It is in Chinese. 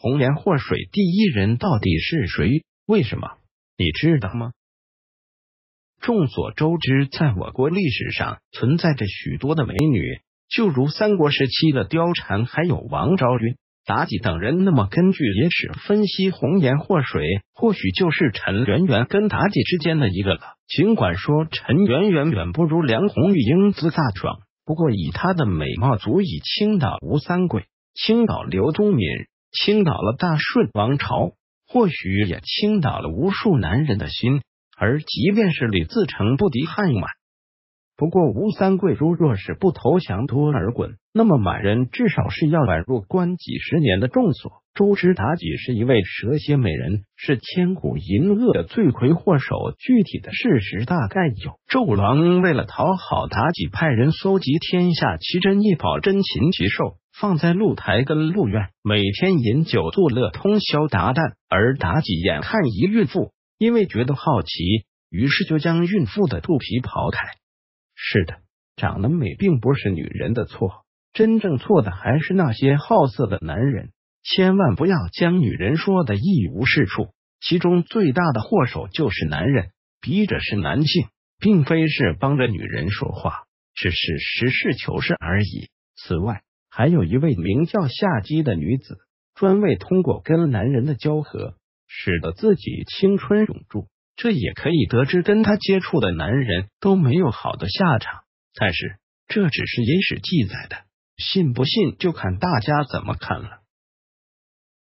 红颜祸水第一人到底是谁？为什么你知道吗？众所周知，在我国历史上存在着许多的美女，就如三国时期的貂蝉，还有王昭君、妲己等人。那么，根据野史分析，红颜祸水或许就是陈圆圆跟妲己之间的一个了。尽管说陈圆圆远不如梁红玉、英姿飒爽，不过以她的美貌足以倾倒吴三桂、倾倒刘宗敏。倾倒了大顺王朝，或许也倾倒了无数男人的心。而即便是李自成不敌汉满，不过吴三桂如若是不投降多尔衮，那么满人至少是要软入关几十年的众所周知妲己是一位蛇蝎美人，是千古淫恶的罪魁祸首。具体的事实大概有：纣王为了讨好妲己，派人搜集天下奇珍异宝、珍禽奇兽。放在露台跟露院，每天饮酒作乐，通宵达旦。而妲己眼看一孕妇，因为觉得好奇，于是就将孕妇的肚皮刨开。是的，长得美并不是女人的错，真正错的还是那些好色的男人。千万不要将女人说的一无是处，其中最大的祸首就是男人。笔者是男性，并非是帮着女人说话，只是实事求是而已。此外。还有一位名叫夏姬的女子，专为通过跟男人的交合，使得自己青春永驻。这也可以得知，跟她接触的男人都没有好的下场。但是这只是野史记载的，信不信就看大家怎么看了。